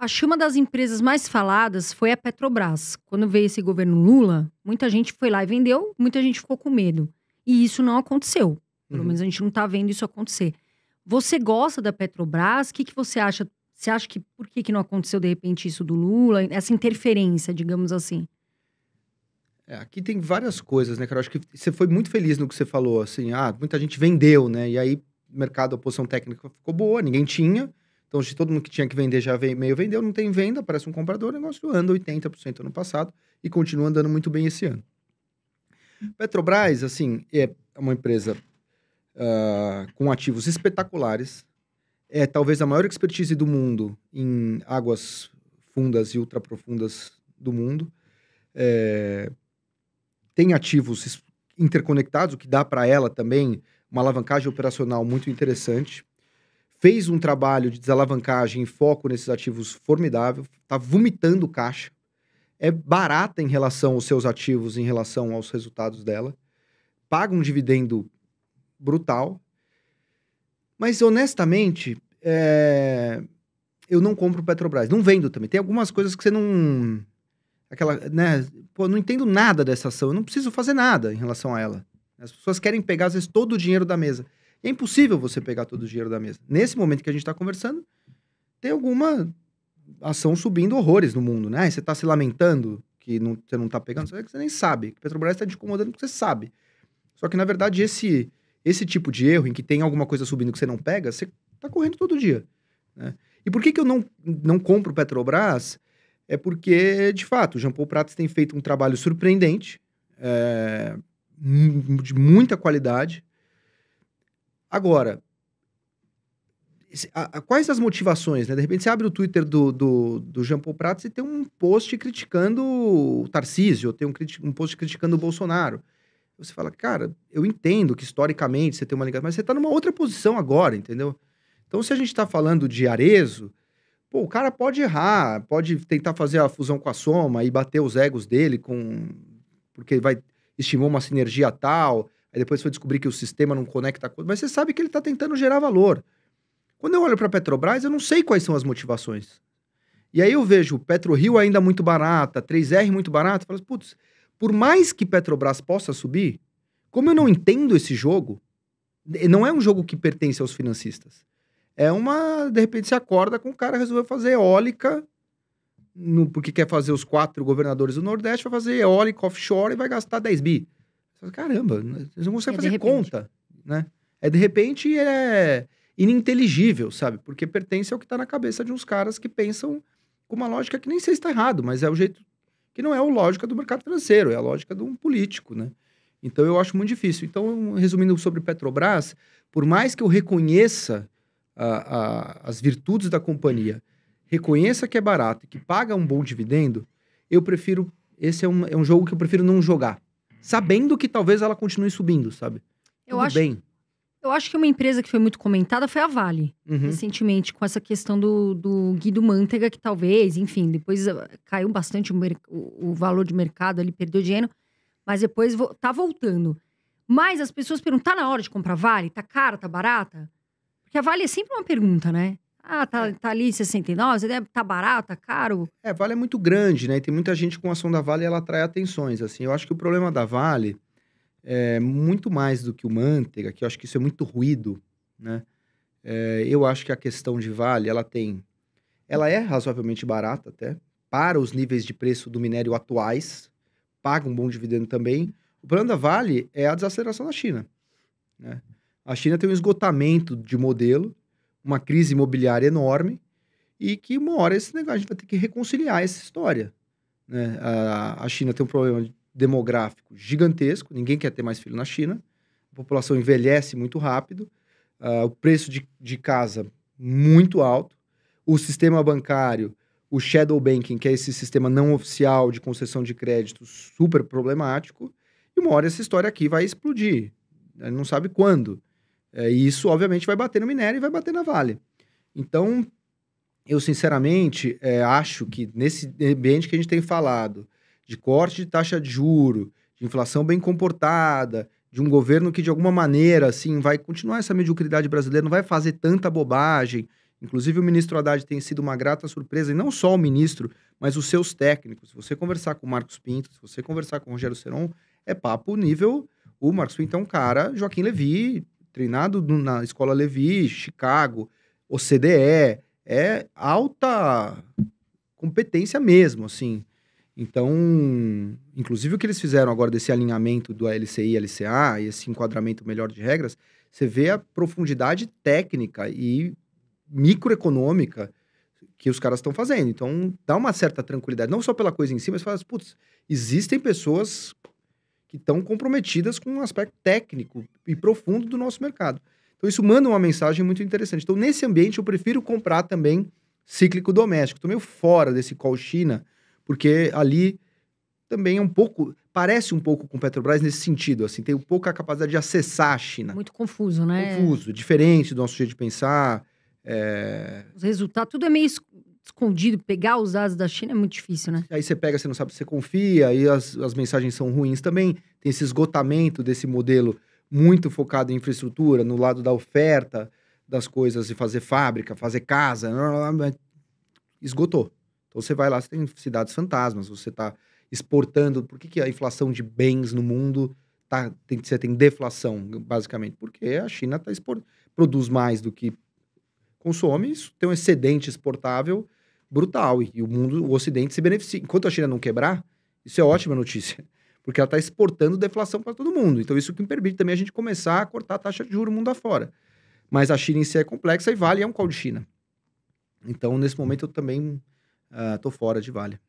Acho que uma das empresas mais faladas foi a Petrobras. Quando veio esse governo Lula, muita gente foi lá e vendeu, muita gente ficou com medo. E isso não aconteceu. Pelo uhum. menos a gente não está vendo isso acontecer. Você gosta da Petrobras? O que, que você acha? Você acha que por que, que não aconteceu de repente isso do Lula? Essa interferência, digamos assim. É, aqui tem várias coisas, né, cara? Eu acho que você foi muito feliz no que você falou. Assim, ah, muita gente vendeu, né? E aí o mercado, a posição técnica ficou boa, ninguém tinha então, se todo mundo que tinha que vender já veio, meio vendeu, não tem venda, aparece um comprador, o negócio anda 80% ano passado e continua andando muito bem esse ano. Petrobras, assim, é uma empresa uh, com ativos espetaculares, é talvez a maior expertise do mundo em águas fundas e ultraprofundas do mundo. É, tem ativos interconectados, o que dá para ela também uma alavancagem operacional muito interessante fez um trabalho de desalavancagem e foco nesses ativos formidável, está vomitando caixa, é barata em relação aos seus ativos, em relação aos resultados dela, paga um dividendo brutal, mas honestamente, é... eu não compro Petrobras, não vendo também. Tem algumas coisas que você não aquela, né? Pô, não entendo nada dessa ação, eu não preciso fazer nada em relação a ela. As pessoas querem pegar, às vezes, todo o dinheiro da mesa. É impossível você pegar todo o dinheiro da mesa. Nesse momento que a gente está conversando, tem alguma ação subindo horrores no mundo, né? Você está se lamentando que não, você não está pegando, você nem sabe. Que Petrobras está te incomodando porque você sabe. Só que, na verdade, esse, esse tipo de erro em que tem alguma coisa subindo que você não pega, você está correndo todo dia. Né? E por que, que eu não, não compro Petrobras? É porque, de fato, o Jean Paul Prates tem feito um trabalho surpreendente, é, de muita qualidade, Agora, quais as motivações, né? De repente você abre o Twitter do, do, do Jean Paul Prats e tem um post criticando o Tarcísio, ou tem um, um post criticando o Bolsonaro. Você fala, cara, eu entendo que historicamente você tem uma ligação, mas você está numa outra posição agora, entendeu? Então, se a gente está falando de Arezo, pô, o cara pode errar, pode tentar fazer a fusão com a soma e bater os egos dele com... Porque vai estimou uma sinergia tal, Aí depois foi descobrir que o sistema não conecta a coisa. Mas você sabe que ele está tentando gerar valor. Quando eu olho para a Petrobras, eu não sei quais são as motivações. E aí eu vejo PetroRio ainda muito barata, 3R muito barata. Falo, assim, putz, por mais que Petrobras possa subir, como eu não entendo esse jogo, não é um jogo que pertence aos financistas. É uma. De repente se acorda com o cara resolveu fazer eólica, no, porque quer fazer os quatro governadores do Nordeste, vai fazer eólica offshore e vai gastar 10 bi. Caramba, você não conseguem é fazer conta, né? É de repente é ininteligível, sabe? Porque pertence ao que está na cabeça de uns caras que pensam com uma lógica que nem sei se está errado, mas é o jeito que não é a lógica do mercado financeiro, é a lógica de um político, né? Então eu acho muito difícil. Então, resumindo sobre Petrobras, por mais que eu reconheça a, a, as virtudes da companhia, reconheça que é barato e que paga um bom dividendo, eu prefiro. Esse é um, é um jogo que eu prefiro não jogar sabendo que talvez ela continue subindo, sabe? Eu Tudo acho, bem. Eu acho que uma empresa que foi muito comentada foi a Vale, uhum. recentemente, com essa questão do, do Guido Manteiga que talvez, enfim, depois ah, caiu bastante o, o, o valor de mercado, ele perdeu dinheiro, mas depois vo tá voltando. Mas as pessoas perguntam, tá na hora de comprar Vale? Tá cara, tá barata? Porque a Vale é sempre uma pergunta, né? Ah, tá, é. tá ali 69, tá barato, tá caro. É, Vale é muito grande, né? E tem muita gente com ação da Vale e ela atrai atenções, assim. Eu acho que o problema da Vale é muito mais do que o Manteiga, que eu acho que isso é muito ruído, né? É, eu acho que a questão de Vale, ela tem... Ela é razoavelmente barata até, para os níveis de preço do minério atuais, paga um bom dividendo também. O problema da Vale é a desaceleração da China, né? A China tem um esgotamento de modelo, uma crise imobiliária enorme e que uma hora esse negócio a gente vai ter que reconciliar essa história. Né? A, a China tem um problema demográfico gigantesco, ninguém quer ter mais filho na China, a população envelhece muito rápido, uh, o preço de, de casa muito alto, o sistema bancário, o shadow banking, que é esse sistema não oficial de concessão de crédito super problemático, e uma hora essa história aqui vai explodir. Né? Não sabe quando. É, e isso, obviamente, vai bater no minério e vai bater na Vale. Então, eu sinceramente é, acho que nesse ambiente que a gente tem falado, de corte de taxa de juro, de inflação bem comportada, de um governo que de alguma maneira assim vai continuar essa mediocridade brasileira, não vai fazer tanta bobagem. Inclusive o ministro Haddad tem sido uma grata surpresa, e não só o ministro, mas os seus técnicos. Se você conversar com o Marcos Pinto, se você conversar com o Rogério Seron, é papo nível. O Marcos Pinto é um cara, Joaquim Levi, treinado na escola Levi, Chicago, OCDE, é alta competência mesmo, assim. Então, inclusive o que eles fizeram agora desse alinhamento do LCI e LCA e esse enquadramento melhor de regras, você vê a profundidade técnica e microeconômica que os caras estão fazendo. Então, dá uma certa tranquilidade, não só pela coisa em si, mas fala, assim, putz, existem pessoas que estão comprometidas com um aspecto técnico e profundo do nosso mercado. Então, isso manda uma mensagem muito interessante. Então, nesse ambiente, eu prefiro comprar também cíclico doméstico. Estou meio fora desse call China, porque ali também é um pouco. Parece um pouco com Petrobras nesse sentido, assim, tem um pouco a capacidade de acessar a China. Muito confuso, né? Confuso, diferente do nosso jeito de pensar. É... Os resultados, tudo é meio escondido, pegar os dados da China é muito difícil, né? Aí você pega, você não sabe se você confia, aí as, as mensagens são ruins também. Tem esse esgotamento desse modelo muito focado em infraestrutura, no lado da oferta das coisas, de fazer fábrica, fazer casa, esgotou. Então você vai lá, você tem cidades fantasmas, você está exportando. Por que, que a inflação de bens no mundo tá, tem, você tem deflação, basicamente? Porque a China tá export, produz mais do que consome, tem um excedente exportável brutal. E, o mundo, o Ocidente se beneficia. Enquanto a China não quebrar, isso é ótima notícia. Porque ela está exportando deflação para todo mundo. Então, isso que permite também a gente começar a cortar a taxa de juros mundo afora. Mas a China em si é complexa e Vale é um call de China. Então, nesse momento, eu também estou uh, ah, fora de Vale.